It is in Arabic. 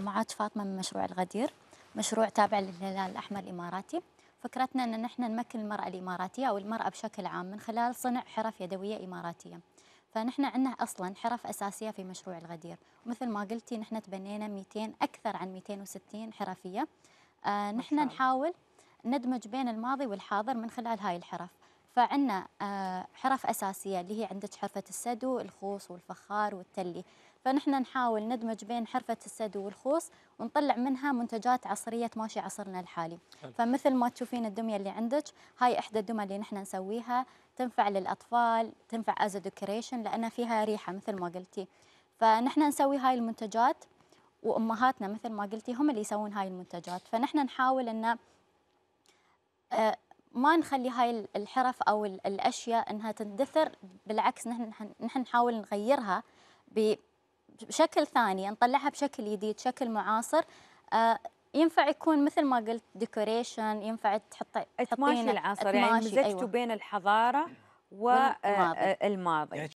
معك فاطمة من مشروع الغدير مشروع تابع للهلال الأحمر الإماراتي فكرتنا أن نحن نمكن المرأة الإماراتية أو المرأة بشكل عام من خلال صنع حرف يدوية إماراتية فنحن عندنا أصلا حرف أساسية في مشروع الغدير ومثل ما قلتي نحن تبنينا 200 أكثر عن 260 حرفية آه نحن نحاول ندمج بين الماضي والحاضر من خلال هاي الحرف فعندنا آه، حرف أساسية اللي هي عندك حرفة السدو الخوص والفخار والتلي فنحن نحاول ندمج بين حرفة السدو والخوص ونطلع منها منتجات عصرية تماشي عصرنا الحالي فمثل ما تشوفين الدمية اللي عندك هاي إحدى الدمى اللي نحن نسويها تنفع للأطفال تنفع از ديكوريشن لأن فيها ريحة مثل ما قلتي فنحن نسوي هاي المنتجات وأمهاتنا مثل ما قلتي هم اللي يسوون هاي المنتجات فنحن نحاول أن آه، ما نخلي هاي الحرف او الاشياء انها تندثر بالعكس نحن نحن نحاول نغيرها بشكل ثاني نطلعها بشكل جديد شكل معاصر آه، ينفع يكون مثل ما قلت ديكوريشن ينفع تحطي تحطين العصر يعني مزجتوا أيوة. بين الحضاره والماضي